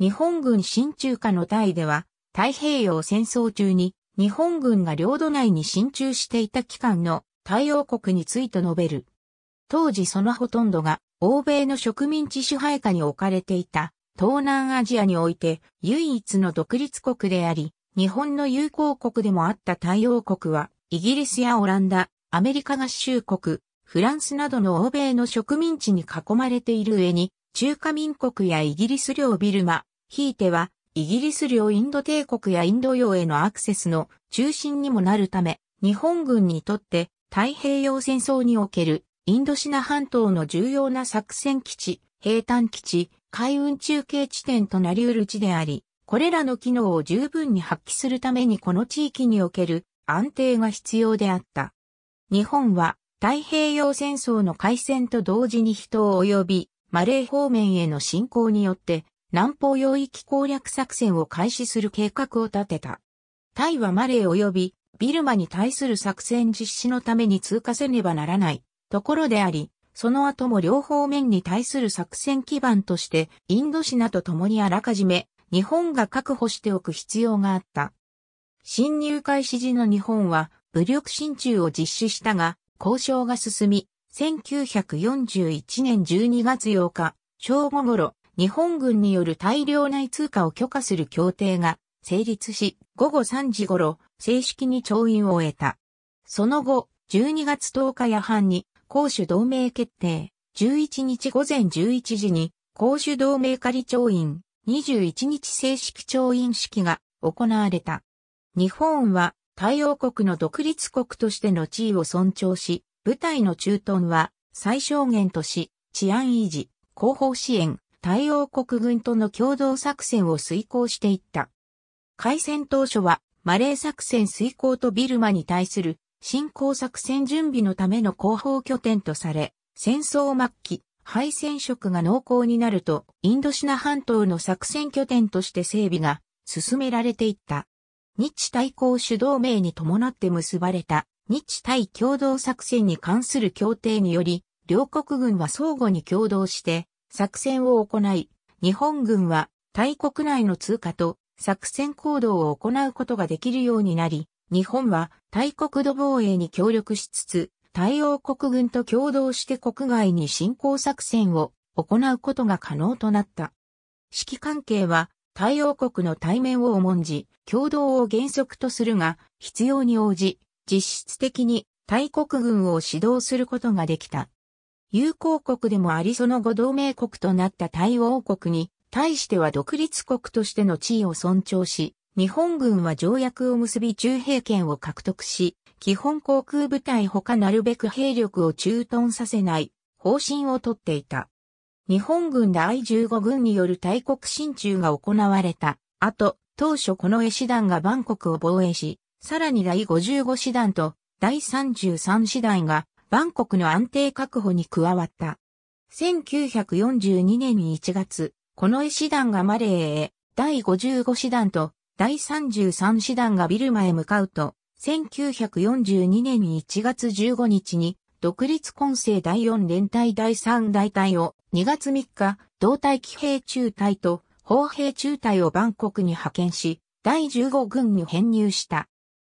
日本軍新中下のタイでは、太平洋戦争中に日本軍が領土内に進駐していた期間の対応国について述べる。当時そのほとんどが欧米の植民地支配下に置かれていた東南アジアにおいて唯一の独立国であり、日本の友好国でもあった対応国は、イギリスやオランダ、アメリカ合衆国、フランスなどの欧米の植民地に囲まれている上に、中華民国やイギリス領ビルマ、ひいてはイギリス領インド帝国やインド洋へのアクセスの中心にもなるため、日本軍にとって太平洋戦争におけるインドシナ半島の重要な作戦基地、平坦基地、海運中継地点となり得る地であり、これらの機能を十分に発揮するためにこの地域における安定が必要であった。日本は太平洋戦争の開戦と同時に人を及びマレー方面への侵攻によって、南方領域攻略作戦を開始する計画を立てた。タイはマレー及びビルマに対する作戦実施のために通過せねばならないところであり、その後も両方面に対する作戦基盤として、インドシナと共にあらかじめ、日本が確保しておく必要があった。侵入開始時の日本は、武力侵中を実施したが、交渉が進み、1941年12月8日、正午頃、日本軍による大量内通貨を許可する協定が成立し、午後3時頃、正式に調印を得た。その後、12月10日夜半に、公主同盟決定、11日午前11時に、公主同盟仮調印、21日正式調印式が行われた。日本は、太陽国の独立国としての地位を尊重し、部隊の駐屯は最小限とし、治安維持、後方支援、対応国軍との共同作戦を遂行していった。開戦当初は、マレー作戦遂行とビルマに対する進行作戦準備のための後方拠点とされ、戦争末期、敗戦色が濃厚になると、インドシナ半島の作戦拠点として整備が進められていった。日対抗主導命に伴って結ばれた日対共同作戦に関する協定により、両国軍は相互に共同して作戦を行い、日本軍は大国内の通過と作戦行動を行うことができるようになり、日本は大国土防衛に協力しつつ、対応国軍と共同して国外に侵攻作戦を行うことが可能となった。指揮関係は対応国の対面を重んじ、共同を原則とするが、必要に応じ、実質的に大国軍を指導することができた。友好国でもありその後同盟国となった大王国に対しては独立国としての地位を尊重し、日本軍は条約を結び中兵権を獲得し、基本航空部隊他なるべく兵力を駐屯させない方針をとっていた。日本軍第15軍による大国進駐が行われた後、当初この絵師団がバンコクを防衛し、さらに第55師団と第33師団がバンコクの安定確保に加わった。1942年1月、この絵師団がマレーへ、第55師団と第33師団がビルマへ向かうと、1942年1月15日に、独立混成第4連隊第3大隊を2月3日、同隊騎兵中隊と砲兵中隊をバンコクに派遣し、第15軍に編入した。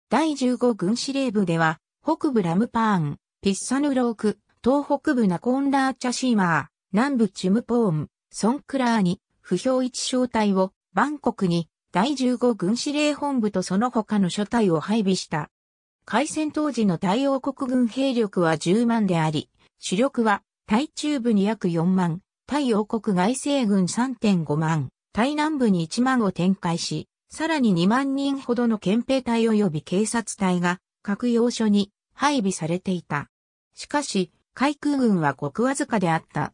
第15軍司令部では、北部ラムパーン、ピッサヌローク、東北部ナコンラーチャシーマー、南部チュムポーン、ソンクラーに、不評一小隊を、バンコクに、第15軍司令本部とその他の諸隊を配備した。開戦当時の太王国軍兵力は10万であり、主力は、対中部に約4万、対王国外政軍3.5万、対南部に1万を展開し、さらに2万人ほどの憲兵隊及び警察隊が各要所に配備されていた。しかし、海空軍はごくわずかであった。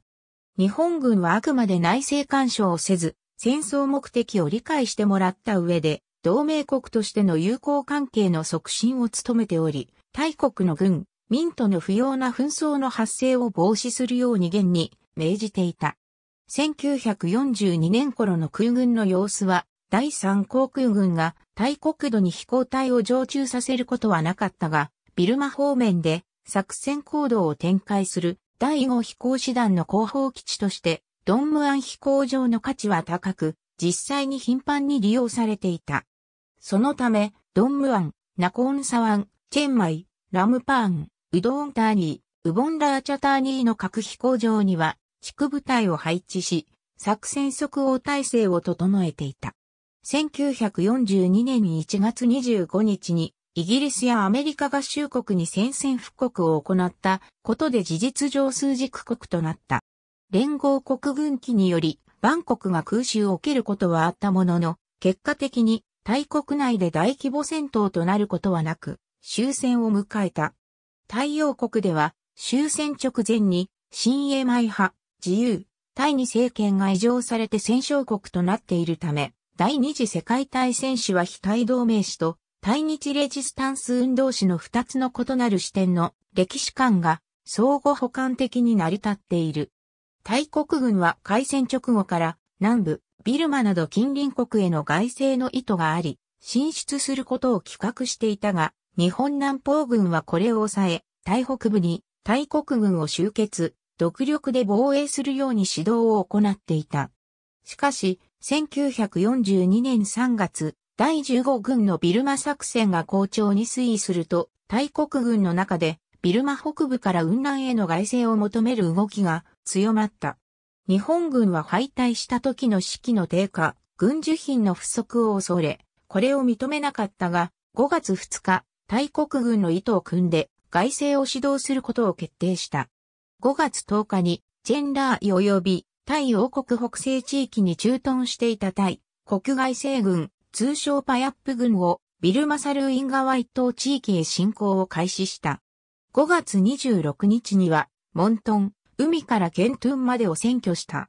日本軍はあくまで内政干渉をせず、戦争目的を理解してもらった上で、同盟国としての友好関係の促進を努めており、大国の軍、民との不要な紛争の発生を防止するように現に命じていた。1942年頃の空軍の様子は第三航空軍がタイ国土に飛行隊を常駐させることはなかったが、ビルマ方面で作戦行動を展開する第5飛行師団の後方基地として、ドンムアン飛行場の価値は高く、実際に頻繁に利用されていた。そのため、ドンムアン、ナコーンサワン、チェンマイ、ラムパーン、ウドーンターニー、ウボンラーチャターニーの各飛行場には、地区部隊を配置し、作戦即応体制を整えていた。1942年1月25日にイギリスやアメリカ合衆国に宣戦布告を行ったことで事実上数軸国となった。連合国軍機により、万国が空襲を受けることはあったものの、結果的に大国内で大規模戦闘となることはなく、終戦を迎えた。太陽国では終戦直前に新英米派、自由、タイに政権が移譲されて戦勝国となっているため、第二次世界大戦史は非対同盟史と対日レジスタンス運動史の二つの異なる視点の歴史観が相互補完的に成り立っている。大国軍は開戦直後から南部、ビルマなど近隣国への外政の意図があり、進出することを企画していたが、日本南方軍はこれを抑え、台北部に大国軍を集結、独力で防衛するように指導を行っていた。しかし、1942年3月、第15軍のビルマ作戦が好調に推移すると、大国軍の中で、ビルマ北部から雲南への外政を求める動きが強まった。日本軍は敗退した時の士気の低下、軍需品の不足を恐れ、これを認めなかったが、5月2日、大国軍の意図を組んで、外政を指導することを決定した。5月10日に、チェンラー及びタイ王国北西地域に駐屯していたタイ、国外西軍、通称パヤップ軍を、ビルマサルインワ一島地域へ侵攻を開始した。5月26日には、モントン、海からケントゥンまでを占拠した。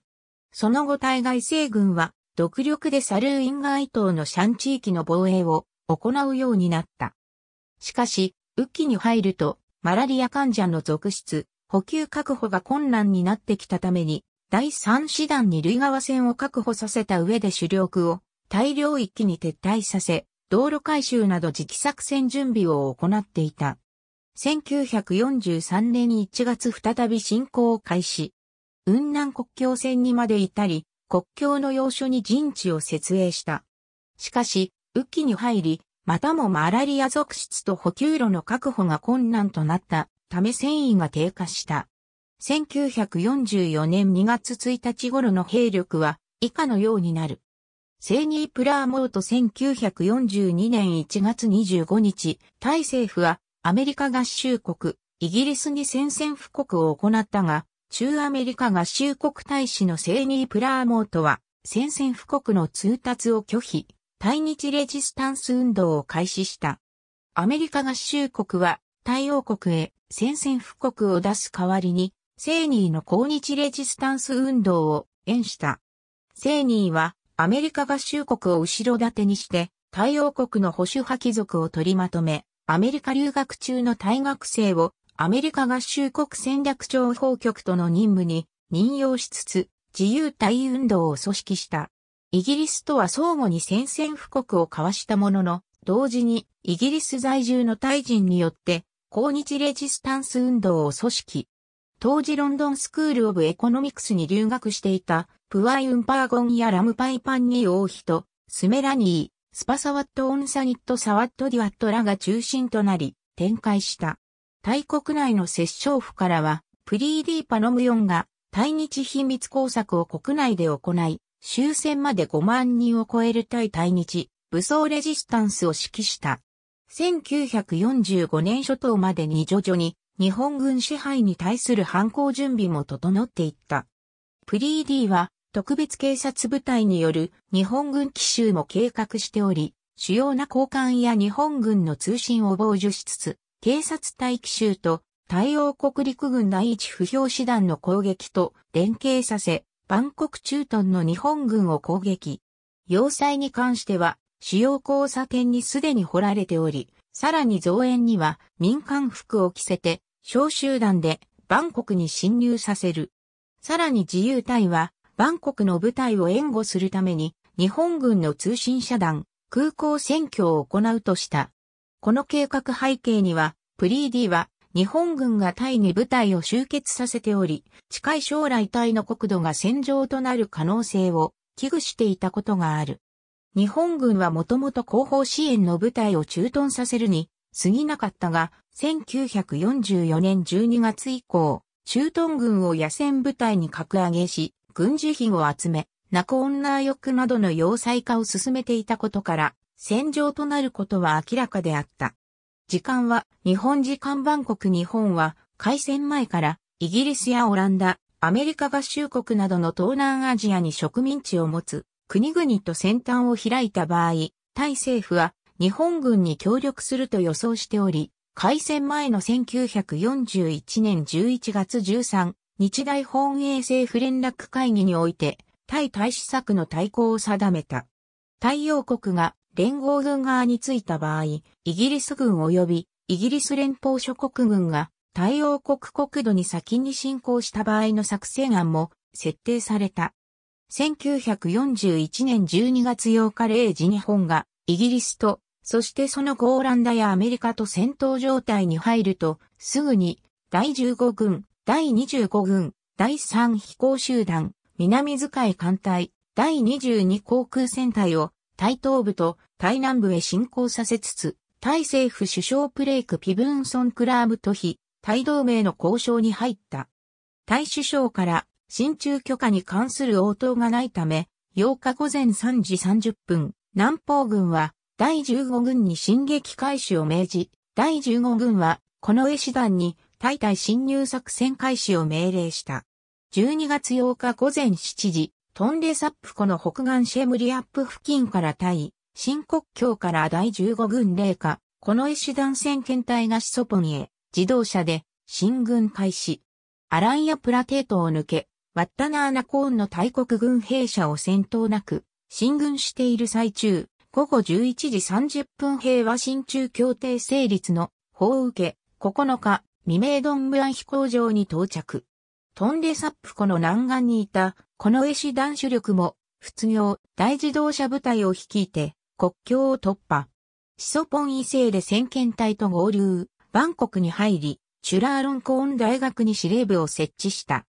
その後対外西軍は、独力でサルーインガイ島のシャン地域の防衛を行うようになった。しかし、雨季に入ると、マラリア患者の続出、補給確保が困難になってきたために、第3師団に類川線を確保させた上で主力を大量域に撤退させ、道路改修など時期作戦準備を行っていた。1943年1月再び侵攻を開始。雲南国境線にまで至り、国境の要所に陣地を設営した。しかし、雨季に入り、またもマラリア属質と補給路の確保が困難となったため戦意が低下した。1944年2月1日頃の兵力は以下のようになる。セーニープラーモート1942年1月25日、タイ政府はアメリカ合衆国、イギリスに宣戦布告を行ったが、中アメリカ合衆国大使のセーニープラーモートは宣戦布告の通達を拒否、対日レジスタンス運動を開始した。アメリカ合衆国は、大王国へ宣戦布告を出す代わりに、セーニーの抗日レジスタンス運動を演した。セーニーはアメリカ合衆国を後ろ盾にして、太陽国の保守派貴族を取りまとめ、アメリカ留学中の大学生をアメリカ合衆国戦略情報局との任務に任用しつつ、自由対運動を組織した。イギリスとは相互に宣戦布告を交わしたものの、同時にイギリス在住のタイ人によって、抗日レジスタンス運動を組織、当時ロンドンスクール・オブ・エコノミクスに留学していた、プワイ・ウンパーゴンやラムパイ・パンニー王妃と、スメラニー、スパサワット・オン・サニット・サワット・ディワットらが中心となり、展開した。大国内の接政府からは、プリーディー・パノムヨンが、対日秘密工作を国内で行い、終戦まで5万人を超える対対日、武装レジスタンスを指揮した。1945年初頭までに徐々に日本軍支配に対する反抗準備も整っていった。プリーディは特別警察部隊による日本軍奇襲も計画しており、主要な交換や日本軍の通信を傍受しつつ、警察隊奇襲と太陽国陸軍第一不評師団の攻撃と連携させ、バンコク駐屯の日本軍を攻撃。要塞に関しては、主要交差点にすでに掘られており、さらに増援には民間服を着せて小集団でバンコクに侵入させる。さらに自由隊はバンコクの部隊を援護するために日本軍の通信遮断、空港選挙を行うとした。この計画背景にはプリーディは日本軍がタイに部隊を集結させており、近い将来タイの国土が戦場となる可能性を危惧していたことがある。日本軍はもともと後方支援の部隊を駐屯させるに過ぎなかったが、1944年12月以降、駐屯軍を野戦部隊に格上げし、軍事費を集め、ナコンナーなどの要塞化を進めていたことから、戦場となることは明らかであった。時間は日本時間万国日本は開戦前からイギリスやオランダ、アメリカ合衆国などの東南アジアに植民地を持つ国々と戦端を開いた場合、タイ政府は日本軍に協力すると予想しており、開戦前の1941年11月13日大本営政府連絡会議において、対大使策の対抗を定めた。太陽国が連合軍側についた場合、イギリス軍及びイギリス連邦諸国軍が太陽国国土に先に侵攻した場合の作戦案も設定された。1941年12月8日0時日本がイギリスと、そしてその後オランダやアメリカと戦闘状態に入ると、すぐに第15軍、第25軍、第3飛行集団、南使い艦隊、第22航空戦隊を台東部と台南部へ進行させつつ、タイ政府首相プレイク・ピブンソン・クラーブと非、タイ同盟の交渉に入った。タイ首相から進駐許可に関する応答がないため、8日午前3時30分、南方軍は第15軍に進撃開始を命じ、第15軍はこの絵師団に対対侵入作戦開始を命令した。12月8日午前7時、トンレサップ湖の北岸シェムリアップ付近から対、新国境から第15軍霊下、この絵師団先検隊がシソポニへ、自動車で、進軍開始。アランヤプラテートを抜け、ワッタナーナコーンの大国軍兵舎を戦闘なく、進軍している最中、午後11時30分平和新中協定成立の法を受け、9日、未明ドンブアン飛行場に到着。トンレサップ湖の南岸にいた、この絵師男子力も、仏業、大自動車部隊を率いて、国境を突破。シソポン異性で先遣隊と合流、バンコクに入り、チュラーロンコーン大学に司令部を設置した。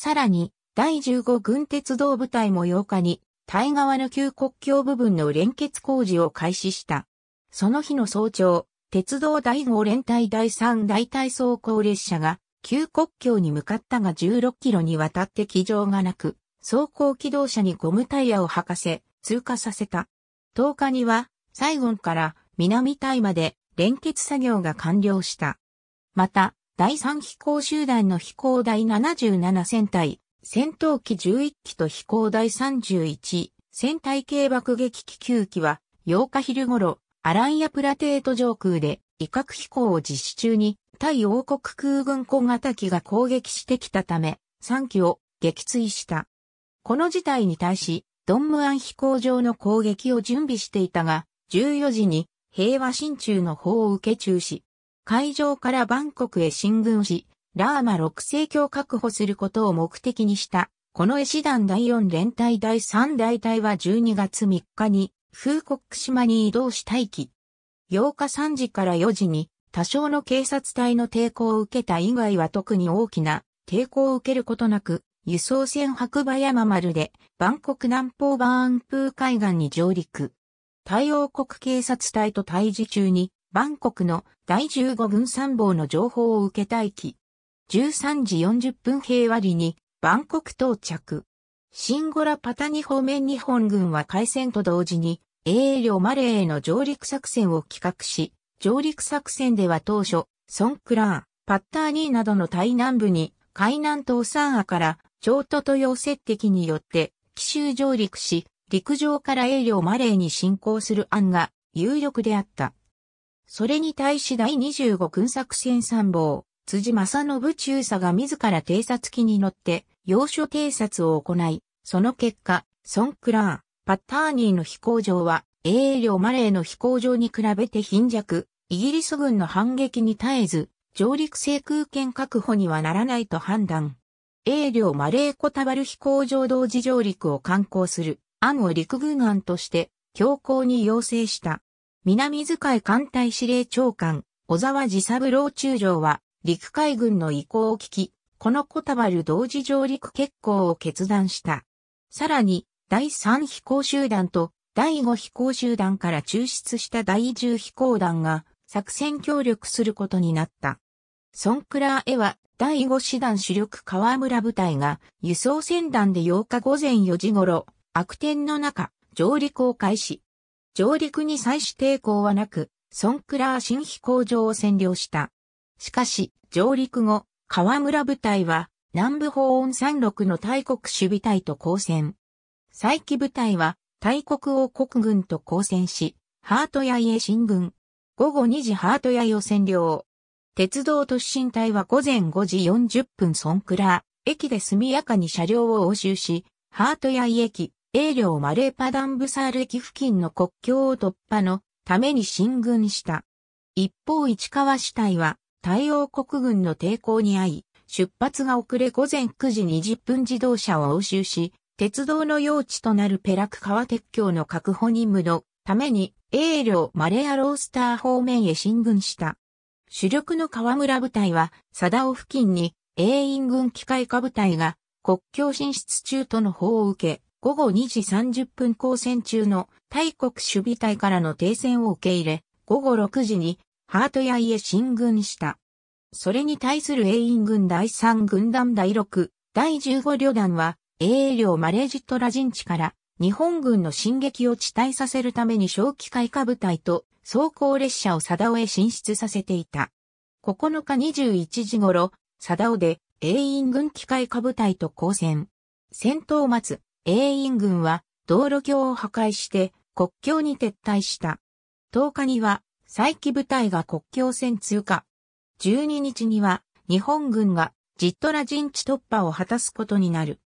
さらに、第15軍鉄道部隊も8日に、タイ側の旧国境部分の連結工事を開始した。その日の早朝、鉄道第5連隊第3大隊走行列車が、旧国境に向かったが16キロにわたって機場がなく、走行機動車にゴムタイヤを履かせ、通過させた。10日には、サイゴンから南タイまで連結作業が完了した。また、第3飛行集団の飛行第77戦隊、戦闘機11機と飛行第31、戦隊系爆撃機9機は、8日昼頃、アランヤプラテート上空で威嚇飛行を実施中に、対王国空軍小型機が攻撃してきたため、3機を撃墜した。この事態に対し、ドンムアン飛行場の攻撃を準備していたが、14時に平和新中の法を受け中止、海上からバンコクへ進軍し、ラーマ6世紀を確保することを目的にした。この絵師団第4連隊第3大隊は12月3日に、風国島に移動し待機。8日3時から4時に、多少の警察隊の抵抗を受けた以外は特に大きな抵抗を受けることなく、輸送船白馬山丸で、バンコク南方バーンプー海岸に上陸。太陽国警察隊と退治中に、バンコクの第15軍参謀の情報を受け待機。13時40分平和里に、バンコク到着。シンゴラパタニ方面日本軍は開戦と同時に、英領マレーへの上陸作戦を企画し、上陸作戦では当初、ソンクラー、パッターニーなどの台南部に、海南東山アから、長都と洋接敵によって、奇襲上陸し、陸上から英領マレーに進行する案が有力であった。それに対し第25軍作戦参謀、辻正信中佐が自ら偵察機に乗って、要所偵察を行い、その結果、ソンクラーパッターニーの飛行場は、英領マレーの飛行場に比べて貧弱、イギリス軍の反撃に耐えず、上陸制空権確保にはならないと判断。英領マレーコタバル飛行場同時上陸を観光する案を陸軍案として強硬に要請した。南遣い艦隊司令長官、小沢治三郎中将は、陸海軍の意向を聞き、このコタバル同時上陸決行を決断した。さらに、第3飛行集団と第5飛行集団から抽出した第10飛行団が作戦協力することになった。ソンクラーへは第5師団主力河村部隊が輸送船団で8日午前4時頃、悪天の中、上陸を開始。上陸に際し抵抗はなく、ソンクラー新飛行場を占領した。しかし、上陸後、河村部隊は、南部法音山麓の大国守備隊と交戦。再起部隊は、大国王国軍と交戦し、ハートヤイへ進軍。午後2時ハートヤイを占領。鉄道突進隊は午前5時40分ソンクラー、駅で速やかに車両を押収し、ハートヤイ駅、英領マレーパダンブサール駅付近の国境を突破のために進軍した。一方市川市隊は太陽国軍の抵抗に遭い、出発が遅れ午前9時20分自動車を押収し、鉄道の用地となるペラク川鉄橋の確保任務のために、英領マレアロースター方面へ進軍した。主力の河村部隊は、佐田尾付近に、英員軍機械化部隊が国境進出中との報を受け、午後2時30分交戦中の大国守備隊からの停戦を受け入れ、午後6時にハートヤイへ進軍した。それに対する英院軍第3軍団第6、第15旅団は、英領マレージットラ陣地から日本軍の進撃を地帯させるために小機械化部隊と装甲列車を佐尾へ進出させていた。9日21時頃、佐尾で英院軍機械化部隊と交戦。戦闘末、英印軍は道路橋を破壊して国境に撤退した。10日には再起部隊が国境線通過。12日には日本軍がジットラ陣地突破を果たすことになる。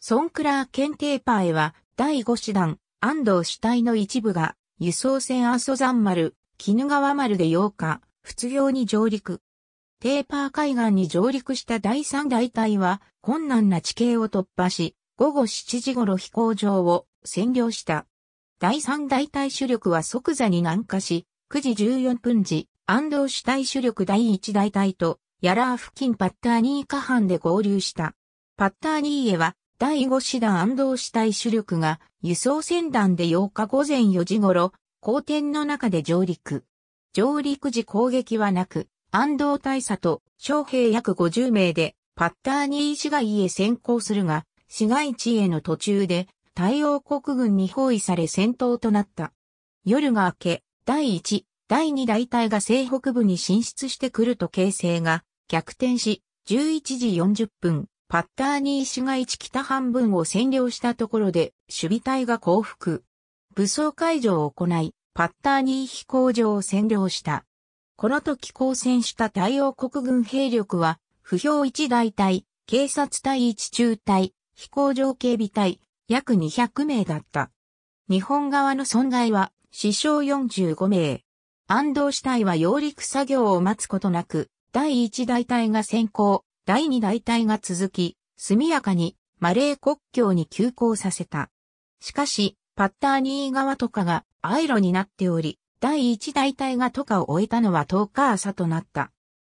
ソンクラー県テーパーへは第5師団安藤主体の一部が輸送船阿蘇山丸、絹川丸で8日、仏業に上陸。テーパー海岸に上陸した第3大隊は困難な地形を突破し、午後7時頃飛行場を占領した。第3大隊主力は即座に南下し、9時14分時、安藤主体主力第1大隊と、ヤラー付近パッターニー下半で合流した。パッターニーへは、第5師団安藤主体主力が、輸送船団で8日午前4時頃、後天の中で上陸。上陸時攻撃はなく、安藤大佐と将兵約50名で、パッターニー市街へ先行するが、市街地への途中で、太陽国軍に包囲され戦闘となった。夜が明け、第1、第2大隊が西北部に進出してくると形勢が逆転し、11時40分、パッターニー市街地北半分を占領したところで、守備隊が降伏。武装解除を行い、パッターニー飛行場を占領した。この時交戦した太陽国軍兵力は、不評1大隊、警察隊1中隊、飛行場警備隊、約200名だった。日本側の損害は、死傷45名。安藤死体は揚陸作業を待つことなく、第1大隊が先行、第2大隊が続き、速やかにマレー国境に急行させた。しかし、パッターニー側とかがアイロになっており、第1大隊がとかを終えたのは10日朝となった。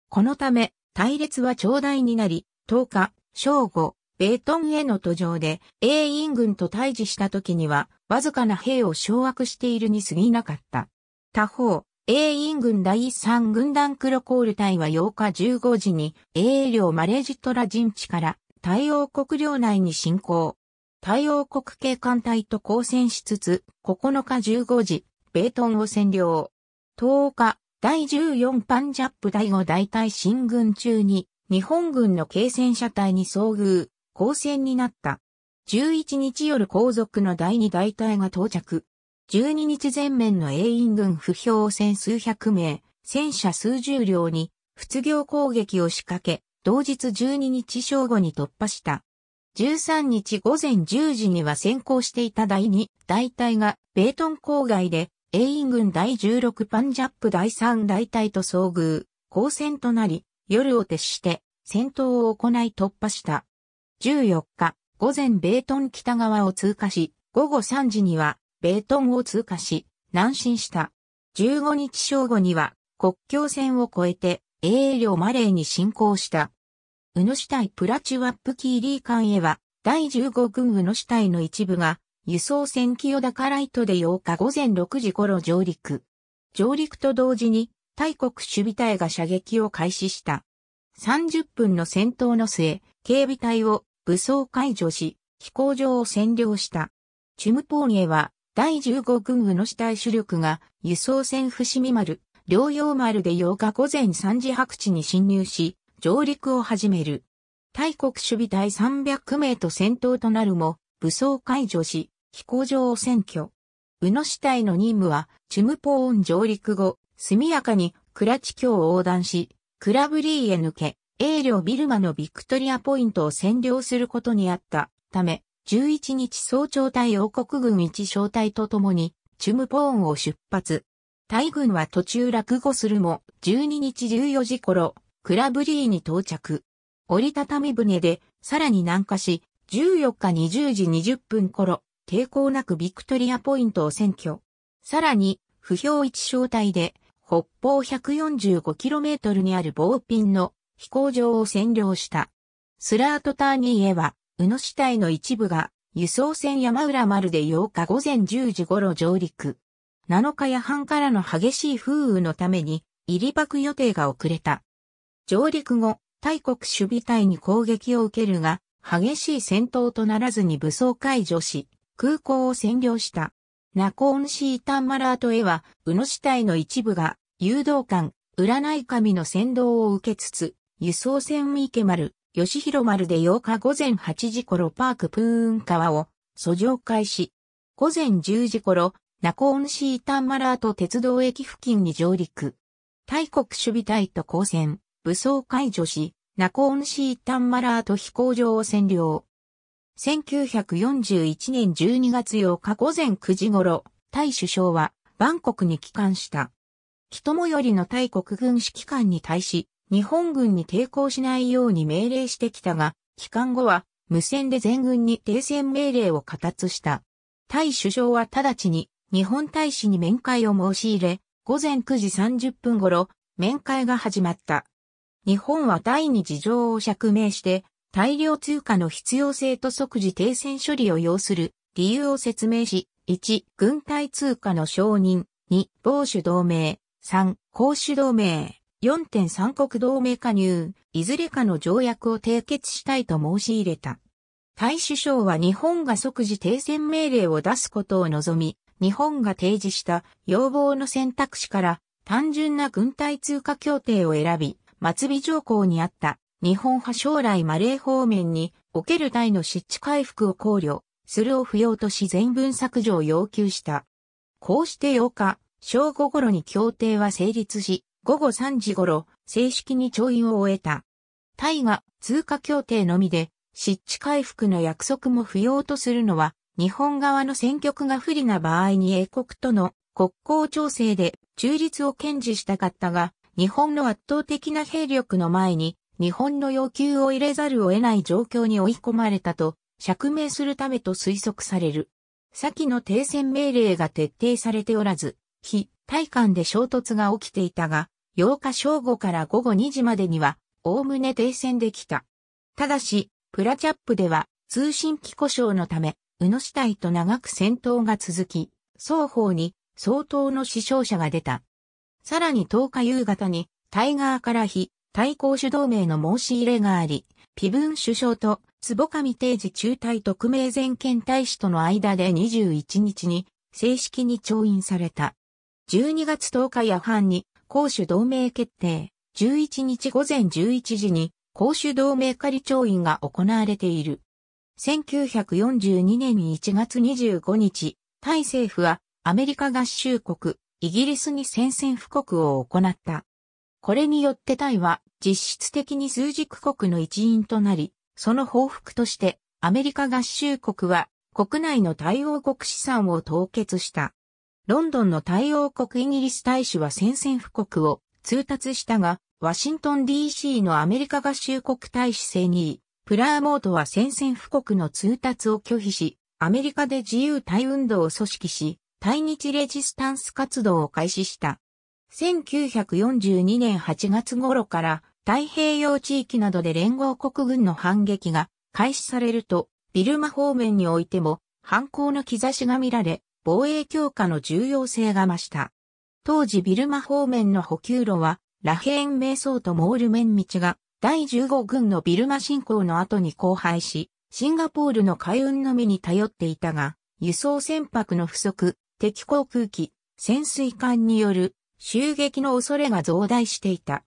このため、隊列は長大になり、10日、正午、米ンへの途上で、英印軍と対峙した時には、わずかな兵を掌握しているに過ぎなかった。他方、英印軍第3軍団クロコール隊は8日15時に、英領マレージトラ陣地から、太陽国領内に侵攻。太陽国警官隊と交戦しつつ、9日15時、米ンを占領。10日、第14パンジャップ第5大隊進軍中に、日本軍の軽戦車隊に遭遇。交戦になった。11日夜皇族の第二大隊が到着。12日前面の英印軍不評戦数百名、戦車数十両に、仏業攻撃を仕掛け、同日12日正午に突破した。13日午前10時には先行していた第2大隊が、ベートン郊外で、英印軍第16パンジャップ第3大隊と遭遇、交戦となり、夜を徹して、戦闘を行い突破した。14日、午前ベートン北側を通過し、午後3時にはベートンを通過し、南進した。15日正午には国境線を越えて英領マレーに侵攻した。宇野死体プラチュワップキーリー艦へは第15軍宇野市隊の一部が輸送船清高ライトで8日午前6時頃上陸。上陸と同時に、大国守備隊が射撃を開始した。30分の戦闘の末、警備隊を武装解除し、飛行場を占領した。チュムポーニエは、第15軍宇野支体主力が、輸送船伏見丸、両洋丸で8日午前3時白地に侵入し、上陸を始める。大国守備隊300名と戦闘となるも、武装解除し、飛行場を占拠。宇野支体の任務は、チュムポーン上陸後、速やかに、クラ地峡を横断し、クラブリーへ抜け、英領ビルマのビクトリアポイントを占領することにあったため、11日早朝隊王国軍一小隊と共に、チュムポーンを出発。大軍は途中落語するも、12日14時頃、クラブリーに到着。折りたたみ船で、さらに南下し、14日20時20分頃、抵抗なくビクトリアポイントを占拠。さらに、不評一小隊で、北方 145km にあるボーピンの飛行場を占領した。スラートターニーへは、宇野市隊の一部が、輸送船山浦丸で8日午前10時頃上陸。7日夜半からの激しい風雨のために、入り爆予定が遅れた。上陸後、大国守備隊に攻撃を受けるが、激しい戦闘とならずに武装解除し、空港を占領した。ナコーンシータンマラートへは、宇野市隊の一部が、誘導艦、占い神の先導を受けつつ、輸送船池丸、吉広丸で8日午前8時頃パークプーン川を遡上開始。午前10時頃、ナコーンシータンマラート鉄道駅付近に上陸。大国守備隊と交戦、武装解除し、ナコーンシータンマラート飛行場を占領。1941年12月8日午前9時頃、タイ首相はバンコクに帰還した。人もよりの大国軍指揮官に対し、日本軍に抵抗しないように命令してきたが、帰還後は無線で全軍に停戦命令を形達した。タイ首相は直ちに日本大使に面会を申し入れ、午前9時30分頃、面会が始まった。日本はタイに事情を釈明して、大量通貨の必要性と即時停戦処理を要する理由を説明し、1、軍隊通貨の承認、2、防守同盟、3、公主同盟。4.3国同盟加入、いずれかの条約を締結したいと申し入れた。大首相は日本が即時停戦命令を出すことを望み、日本が提示した要望の選択肢から単純な軍隊通過協定を選び、末尾条項にあった日本派将来マレー方面における隊の湿地回復を考慮するを不要とし全文削除を要求した。こうして8日、正午頃に協定は成立し、午後3時頃、正式に調印を終えた。タイが通貨協定のみで、湿地回復の約束も不要とするのは、日本側の選挙区が不利な場合に英国との国交調整で中立を堅持したかったが、日本の圧倒的な兵力の前に、日本の要求を入れざるを得ない状況に追い込まれたと、釈明するためと推測される。先の停戦命令が徹底されておらず、非対艦で衝突が起きていたが、8日正午から午後2時までには、おおむね停戦できた。ただし、プラチャップでは通信機故障のため、宇野市隊と長く戦闘が続き、双方に相当の死傷者が出た。さらに10日夕方に、タイガーから非、対抗主導名の申し入れがあり、ピブン首相と坪上定時中隊特命全権大使との間で21日に正式に調印された。12月10日夜半に公主同盟決定、11日午前11時に公主同盟仮調印が行われている。1942年1月25日、タイ政府はアメリカ合衆国、イギリスに宣戦布告を行った。これによってタイは実質的に数軸国の一員となり、その報復としてアメリカ合衆国は国内の対応国資産を凍結した。ロンドンの対応国イギリス大使は宣戦布告を通達したが、ワシントン DC のアメリカ合衆国大使制にプラーモートは宣戦布告の通達を拒否し、アメリカで自由対運動を組織し、対日レジスタンス活動を開始した。1942年8月頃から太平洋地域などで連合国軍の反撃が開始されると、ビルマ方面においても反抗の兆しが見られ、防衛強化の重要性が増した。当時ビルマ方面の補給路は、ラヘーン瞑想とモール面道が、第15軍のビルマ侵攻の後に荒廃し、シンガポールの海運のみに頼っていたが、輸送船舶の不足、敵航空機、潜水艦による襲撃の恐れが増大していた。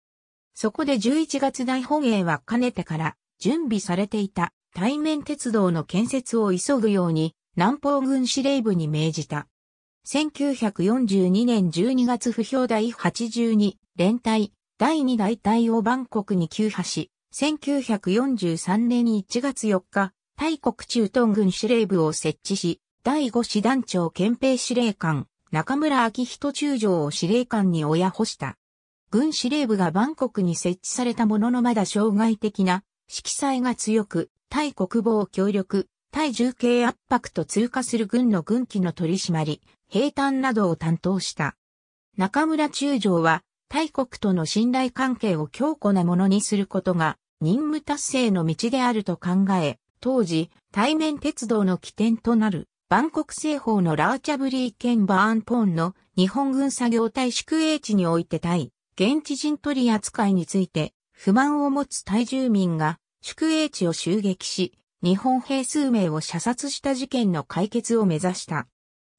そこで11月大本営はかねてから準備されていた対面鉄道の建設を急ぐように南方軍司令部に命じた。1942年12月不評第82連隊第2大隊をバンコクに急破し、1943年1月4日、大国中東軍司令部を設置し、第5師団長憲兵司令官、中村昭人中将を司令官に親保した。軍司令部がバンコクに設置されたもののまだ障害的な色彩が強く、大国防協力対重慶圧迫と通過する軍の軍機の取り締まり、兵坦などを担当した。中村中将は、大国との信頼関係を強固なものにすることが、任務達成の道であると考え、当時、対面鉄道の起点となる、バンコクのラーチャブリー兼バーンポーンの日本軍作業隊宿営地において対、現地人取り扱いについて、不満を持つ対住民が、宿営地を襲撃し、日本兵数名を射殺した事件の解決を目指した。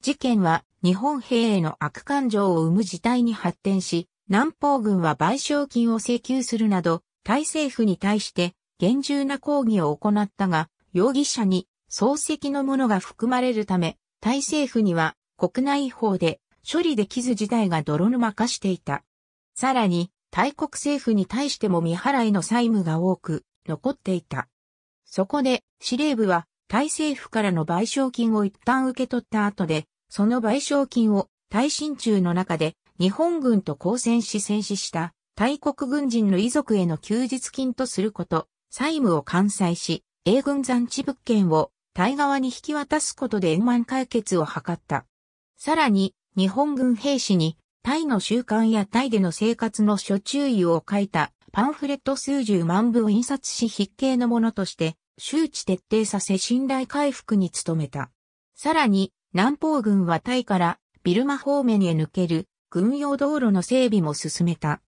事件は日本兵への悪感情を生む事態に発展し、南方軍は賠償金を請求するなど、タイ政府に対して厳重な抗議を行ったが、容疑者に漱石のものが含まれるため、タイ政府には国内法で処理できず事態が泥沼化していた。さらに、大国政府に対しても未払いの債務が多く残っていた。そこで、司令部は、タイ政府からの賠償金を一旦受け取った後で、その賠償金を、タイ進駐の中で、日本軍と交戦し戦死した、大国軍人の遺族への休日金とすること、債務を完済し、英軍残地物件を、タイ側に引き渡すことで円満解決を図った。さらに、日本軍兵士に、タイの習慣やタイでの生活の諸注意を書いたパンフレット数十万部を印刷し筆形のものとして、周知徹底させ信頼回復に努めた。さらに、南方軍はタイからビルマ方面へ抜ける軍用道路の整備も進めた。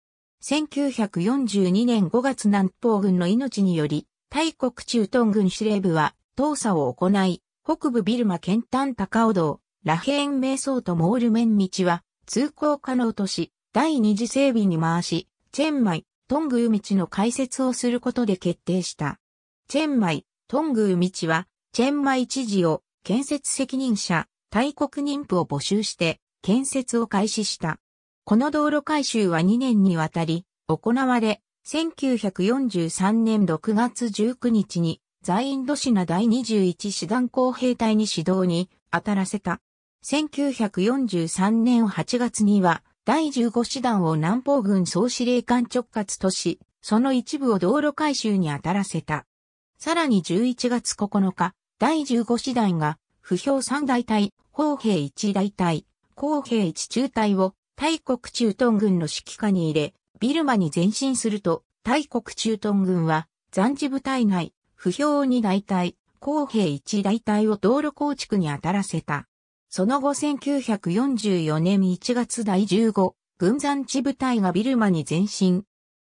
1942年5月南方軍の命により、タイ国中東軍司令部は、倒査を行い、北部ビルマ県丹高尾道、ラヘーン瞑想とモール面道は、通行可能とし、第二次整備に回し、チェンマイ、トングー道の開設をすることで決定した。チェンマイ、トングー道は、チェンマイ知事を建設責任者、大国妊婦を募集して、建設を開始した。この道路改修は2年にわたり、行われ、1943年6月19日に、在インドシナ第21師団公兵隊に指導に当たらせた。1943年8月には、第15師団を南方軍総司令官直轄とし、その一部を道路改修に当たらせた。さらに11月9日、第15師団が、不評三大隊、砲兵一大隊、工兵一中隊を、大国中東軍の指揮下に入れ、ビルマに前進すると、大国中東軍は、残地部隊内、不評二大隊、工兵一大隊を道路構築に当たらせた。その後1944年1月第15軍山地部隊がビルマに前進。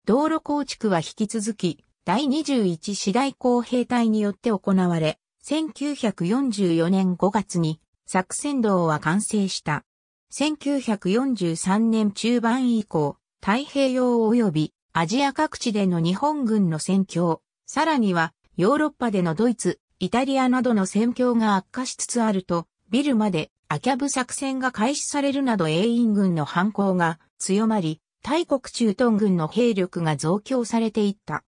道路構築は引き続き、第21次大工兵隊によって行われ、1944年5月に作戦道は完成した。1943年中盤以降、太平洋及びアジア各地での日本軍の戦況、さらにはヨーロッパでのドイツ、イタリアなどの戦況が悪化しつつあるとビルまでアキャブ作戦が開始されるなど英印軍の反抗が強まり、大国中東軍の兵力が増強されていった。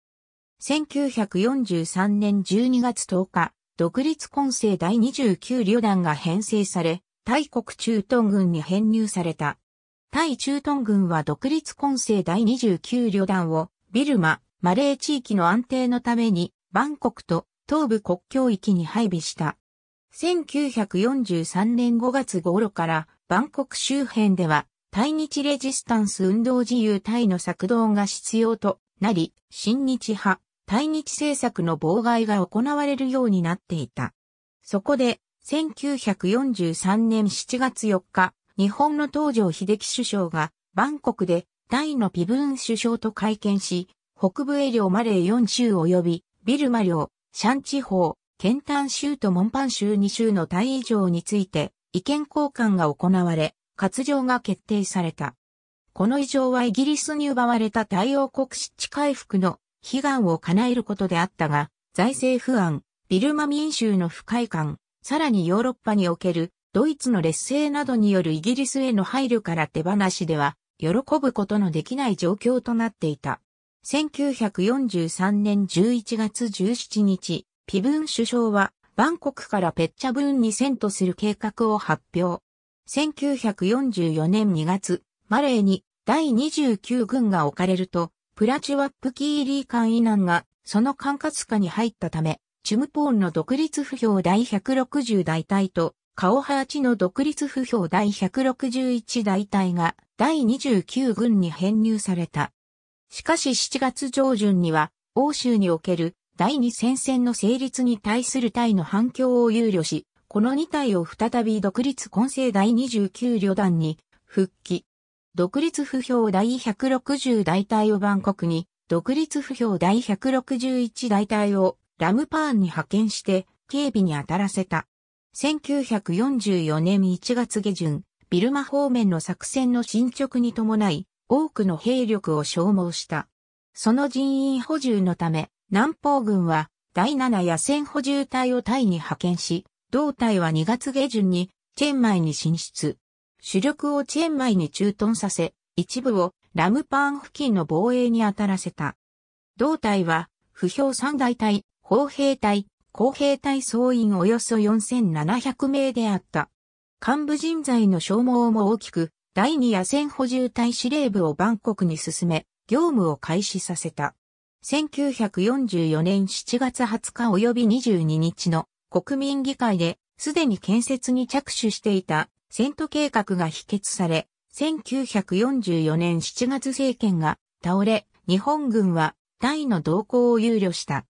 1943年12月10日、独立混成第29旅団が編成され、大国中東軍に編入された。対中東軍は独立混成第29旅団をビルマ、マレー地域の安定のためにバンコクと東部国境域に配備した。1943年5月頃からバンコク周辺では対日レジスタンス運動自由体の策動が必要となり、新日派、対日政策の妨害が行われるようになっていた。そこで、1943年7月4日、日本の東条秀樹首相が、バンコクで、大のピブーン首相と会見し、北部エオマレー4州及び、ビルマ領、シャン地方、ケンタン州とモンパン州2州の対位上について意見交換が行われ、割譲が決定された。この異常はイギリスに奪われた太陽国湿地回復の悲願を叶えることであったが、財政不安、ビルマ民衆の不快感、さらにヨーロッパにおけるドイツの劣勢などによるイギリスへの配慮から手放しでは、喜ぶことのできない状況となっていた。1943年11月17日、ピブン首相は、バンコクからペッチャブーンに遷都する計画を発表。1944年2月、マレーに第29軍が置かれると、プラチュワップキーリー艦以南がその管轄下に入ったため、チュムポーンの独立不評第160大隊と、カオハーチの独立不評第161大隊が第29軍に編入された。しかし7月上旬には、欧州における第二戦線の成立に対する隊の反響を憂慮し、この2隊を再び独立混成第29旅団に復帰。独立不評第160大隊をバンコクに、独立不評第161大隊をラムパーンに派遣して警備に当たらせた。1944年1月下旬、ビルマ方面の作戦の進捗に伴い、多くの兵力を消耗した。その人員補充のため、南方軍は第7野戦補充隊をタイに派遣し、同隊は2月下旬にチェンマイに進出。主力をチェンマイに駐屯させ、一部をラムパーン付近の防衛に当たらせた。同隊は、不評三大隊、砲兵隊、工兵隊総員およそ4700名であった。幹部人材の消耗も大きく、第二野戦補充隊司令部をバンコクに進め、業務を開始させた。1944年7月20日及び22日の国民議会で、すでに建設に着手していた戦闘計画が否決され、1944年7月政権が倒れ、日本軍は大の動向を憂慮した。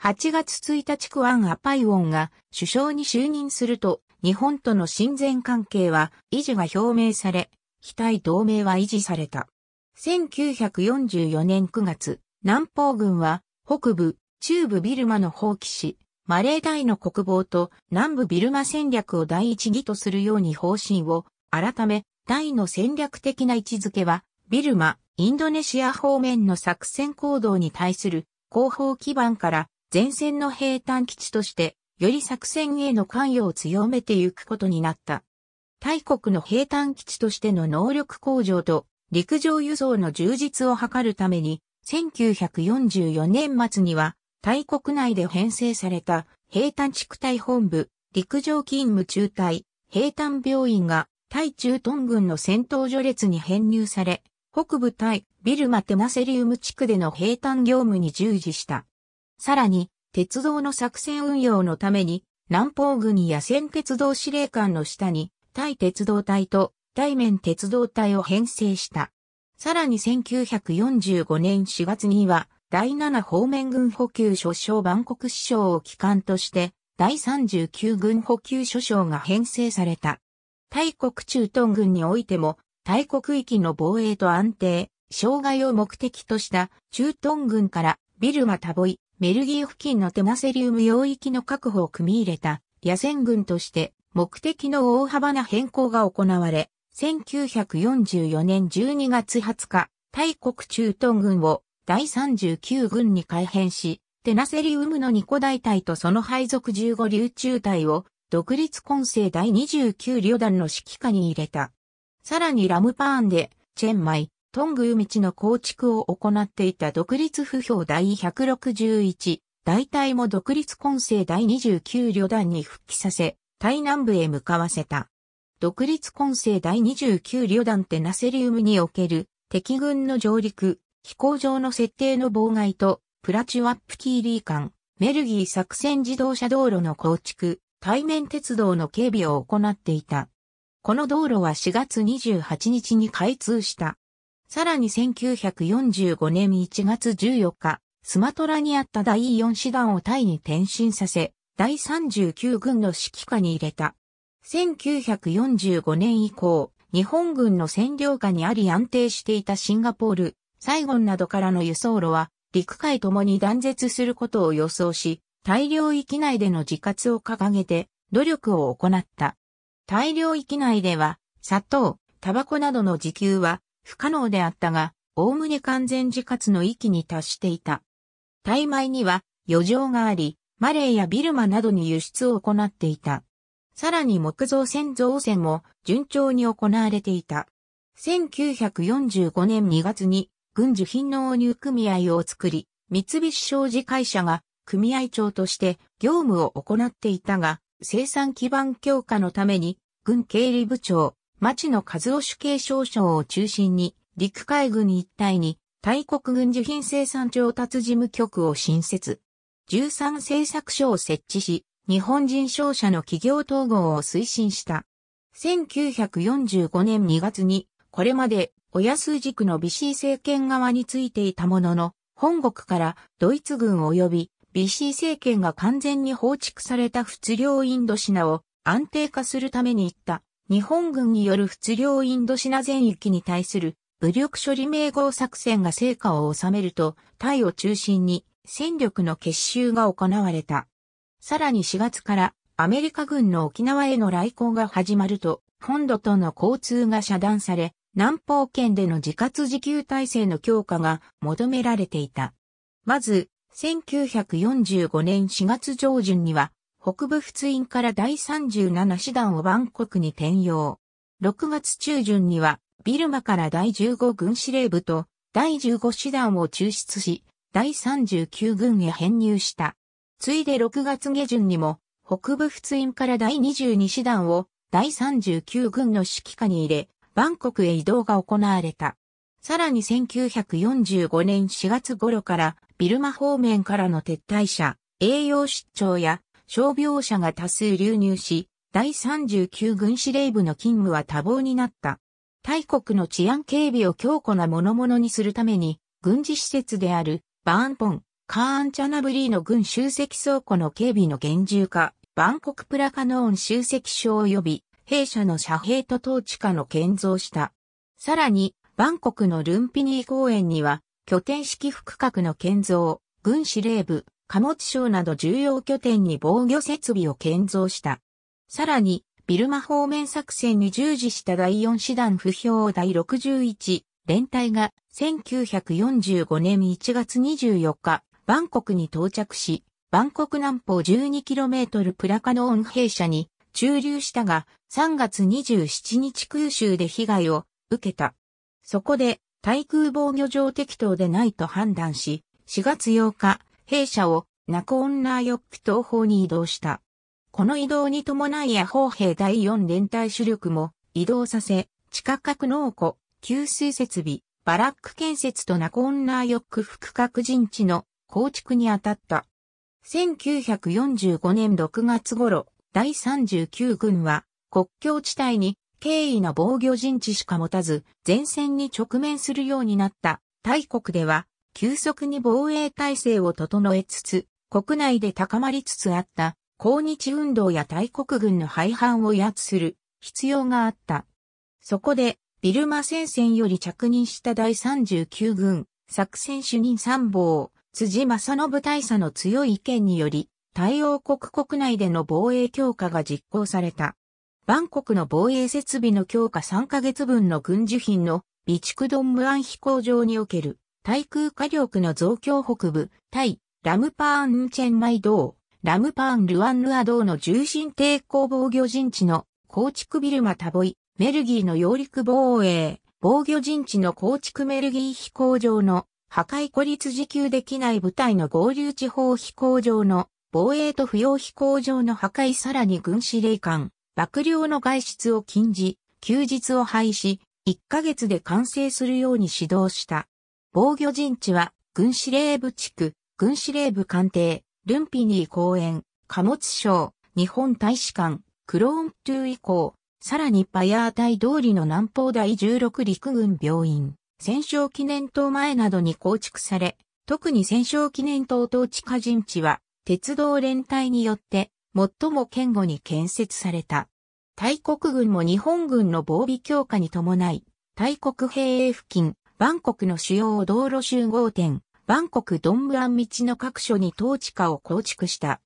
8月1日クアン・アパイウォンが首相に就任すると、日本との親善関係は維持が表明され、非対同盟は維持された。1944年9月、南方軍は、北部、中部ビルマの放棄し、マレー大の国防と南部ビルマ戦略を第一義とするように方針を、改め、大の戦略的な位置づけは、ビルマ、インドネシア方面の作戦行動に対する広報基盤から前線の平坦基地として、より作戦への関与を強めてゆくことになった。大国の平坦基地としての能力向上と陸上輸送の充実を図るために、1944年末には、タイ国内で編成された平坦地区隊本部、陸上勤務中隊、平坦病院が、対中東軍の戦闘序列に編入され、北部対ビルマテマセリウム地区での平坦業務に従事した。さらに、鉄道の作戦運用のために、南方軍や先鉄道司令官の下に、対鉄道隊と対面鉄道隊を編成した。さらに1945年4月には、第7方面軍補給所掌万国師匠を機関として、第39軍補給所将が編成された。大国中東軍においても、大国域の防衛と安定、障害を目的とした中東軍からビルマタボイ、メルギー付近のテナセリウム領域の確保を組み入れた野戦軍として目的の大幅な変更が行われ、1944年12月20日、大国中東軍を第39軍に改編し、テナセリウムの二個大隊とその配属15流中隊を独立混成第29旅団の指揮下に入れた。さらにラムパーンで、チェンマイ、トングウ道の構築を行っていた独立不評第161、大隊も独立混成第29旅団に復帰させ、台南部へ向かわせた。独立混成第29旅団テナセリウムにおける敵軍の上陸、飛行場の設定の妨害と、プラチュワップキーリー間、メルギー作戦自動車道路の構築、対面鉄道の警備を行っていた。この道路は4月28日に開通した。さらに1945年1月14日、スマトラにあった第4師団をタイに転身させ、第39軍の指揮下に入れた。1945年以降、日本軍の占領下にあり安定していたシンガポール、サイゴンなどからの輸送路は、陸海ともに断絶することを予想し、大量域内での自活を掲げて、努力を行った。大量域内では、砂糖、タバコなどの自給は不可能であったが、おおむね完全自活の域に達していた。大米には余剰があり、マレーやビルマなどに輸出を行っていた。さらに木造船造船も順調に行われていた。1945年2月に軍需品納入組合を作り、三菱商事会社が組合長として業務を行っていたが、生産基盤強化のために、軍経理部長、町野和夫主計少将を中心に、陸海軍一帯に、大国軍需品生産調達事務局を新設。13製作所を設置し、日本人商社の企業統合を推進した。1945年2月に、これまで親数軸のビシー政権側についていたものの、本国からドイツ軍及びビシー政権が完全に放逐された仏領インドシナを安定化するために行った日本軍による仏領インドシナ全域に対する武力処理名号作戦が成果を収めると、タイを中心に戦力の結集が行われた。さらに4月からアメリカ軍の沖縄への来航が始まると、本土との交通が遮断され、南方圏での自活自給体制の強化が求められていた。まず、1945年4月上旬には、北部仏印から第37師団をバンコクに転用。6月中旬には、ビルマから第15軍司令部と第15師団を抽出し、第39軍へ編入した。ついで6月下旬にも、北部仏院から第22師団を第39軍の指揮下に入れ、バンコクへ移動が行われた。さらに1945年4月頃からビルマ方面からの撤退者、栄養失調や傷病者が多数流入し、第39軍司令部の勤務は多忙になった。大国の治安警備を強固なものものにするために、軍事施設であるバーンポン、カーンチャナブリーの軍集積倉庫の警備の厳重化、バンコクプラカノーン集積所及び、弊社の遮蔽と統治下の建造した。さらに、バンコクのルンピニー公園には、拠点式副核の建造、軍司令部、貨物省など重要拠点に防御設備を建造した。さらに、ビルマ方面作戦に従事した第4師団不評第61連隊が1945年1月24日、バンコクに到着し、バンコク南方 12km プラカノーン兵舎に駐留したが、3月27日空襲で被害を受けた。そこで、対空防御上適当でないと判断し、4月8日、兵舎をナコンナーヨック東方に移動した。この移動に伴い野砲兵第4連隊主力も移動させ、地下格納庫、給水設備、バラック建設とナコンナーヨック副核陣地の構築に当たった。1945年6月頃、第39軍は国境地帯に軽意な防御陣地しか持たず、前線に直面するようになった大国では、急速に防衛体制を整えつつ、国内で高まりつつあった抗日運動や大国軍の廃藩を威圧する必要があった。そこで、ビルマ戦線より着任した第39軍作戦主任参謀、辻正信大佐の強い意見により、対応国国内での防衛強化が実行された。バンコクの防衛設備の強化3ヶ月分の軍需品の備蓄ドンムアン飛行場における対空火力の増強北部、対ラムパーンチェンマイ道、ラムパーンルアンヌア道の重心抵抗防御陣地の構築ビルマタボイ、メルギーの揚陸防衛、防御陣地の構築メルギー飛行場の破壊孤立自給できない部隊の合流地方飛行場の防衛と不要飛行場の破壊さらに軍司令官、幕僚の外出を禁じ、休日を廃止、1ヶ月で完成するように指導した。防御陣地は、軍司令部地区、軍司令部官邸、ルンピニー公園、貨物省、日本大使館、クローントゥ以降、さらにパヤー隊通りの南方第16陸軍病院。戦勝記念塔前などに構築され、特に戦勝記念塔統治下陣地は、鉄道連隊によって、最も堅固に建設された。大国軍も日本軍の防備強化に伴い、大国兵営付近、バンコクの主要道路集合点、バンコクドンムアン道の各所に統治下を構築した。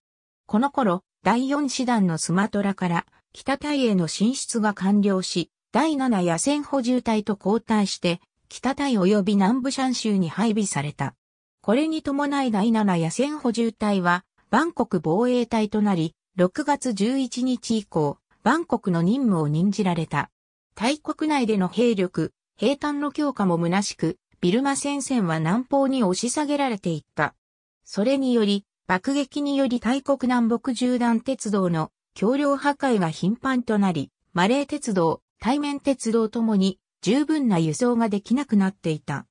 この頃、第4師団のスマトラから北隊への進出が完了し、第7野戦補充隊と交代して北大及び南部シャン州に配備された。これに伴い第7野戦補充隊は、バンコク防衛隊となり、6月11日以降、バンコクの任務を任じられた。大国内での兵力、兵端の強化も虚しく、ビルマ戦線は南方に押し下げられていった。それにより、爆撃により大国南北縦断鉄道の橋梁破壊が頻繁となり、マレー鉄道、対面鉄道ともに十分な輸送ができなくなっていた。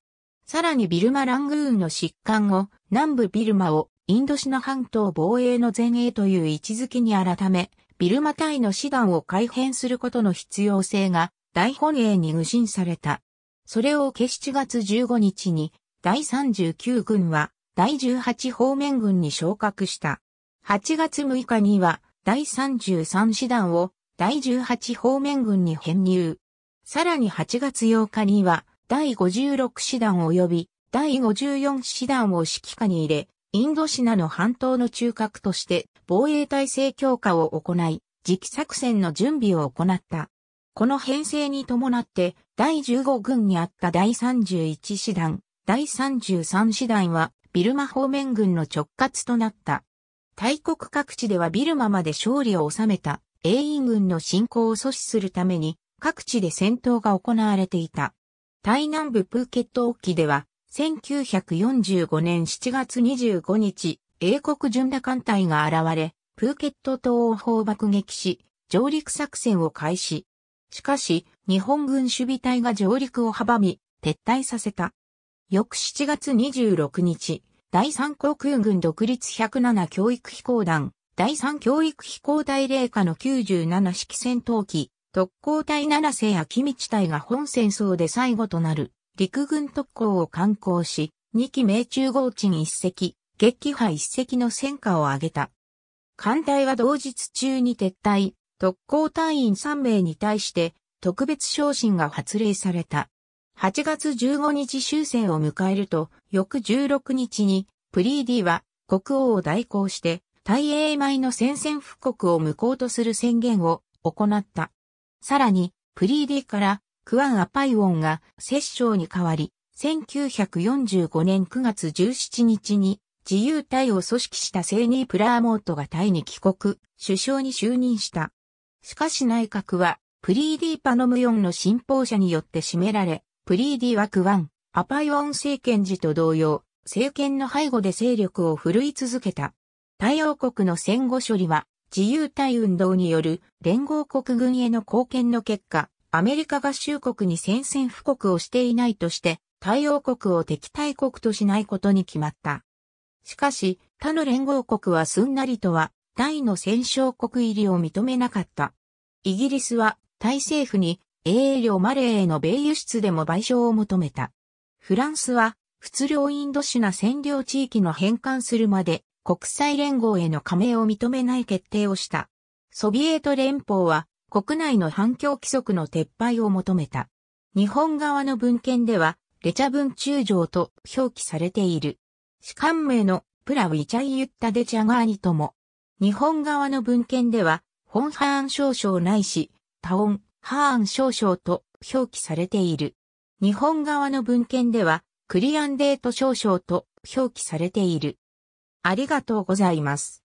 さらにビルマ・ラングーンの疾患後、南部ビルマをインドシナ半島防衛の前衛という位置づけに改め、ビルマ隊の師団を改編することの必要性が大本営に愚信された。それを受け7月15日に第39軍は第18方面軍に昇格した。8月6日には第33師団を第18方面軍に編入。さらに8月8日には、第56師団及び第54師団を指揮下に入れ、インドシナの半島の中核として防衛体制強化を行い、次期作戦の準備を行った。この編成に伴って、第15軍にあった第31師団、第33師団は、ビルマ方面軍の直轄となった。大国各地ではビルマまで勝利を収めた、英印軍の侵攻を阻止するために、各地で戦闘が行われていた。台南部プーケット沖では、1945年7月25日、英国巡羅艦隊が現れ、プーケット島を砲爆撃し、上陸作戦を開始。しかし、日本軍守備隊が上陸を阻み、撤退させた。翌7月26日、第3航空軍独立107教育飛行団、第3教育飛行隊霊下の97式戦闘機、特攻隊七瀬君地隊が本戦争で最後となる陸軍特攻を観光し、2期命中合鎮一隻、撃破一隻の戦果を挙げた。艦隊は同日中に撤退、特攻隊員3名に対して特別昇進が発令された。8月15日終戦を迎えると、翌16日にプリーディは国王を代行して、大英米の宣戦布告を無効とする宣言を行った。さらに、プリーディから、クワン・アパイウォンが、摂政に代わり、1945年9月17日に、自由体を組織したセーニー・プラーモートがタイに帰国、首相に就任した。しかし内閣は、プリーディ・パノムヨンの信奉者によって占められ、プリーディはクワン、アパイオン政権時と同様、政権の背後で勢力を振るい続けた。太陽国の戦後処理は、自由体運動による連合国軍への貢献の結果、アメリカ合衆国に宣戦布告をしていないとして、対応国を敵対国としないことに決まった。しかし、他の連合国はすんなりとは、大の戦勝国入りを認めなかった。イギリスは、大政府に、英領マレーへの米輸出でも賠償を求めた。フランスは、仏領インドシナ占領地域の返還するまで、国際連合への加盟を認めない決定をした。ソビエト連邦は国内の反共規則の撤廃を求めた。日本側の文献では、レチャ文中条と表記されている。士官名のプラウィチャイユッタデチャガーニとも。日本側の文献では、ホンハーン少々ないし、タオン、ハーン少々と表記されている。日本側の文献では、クリアンデート少々と表記されている。ありがとうございます。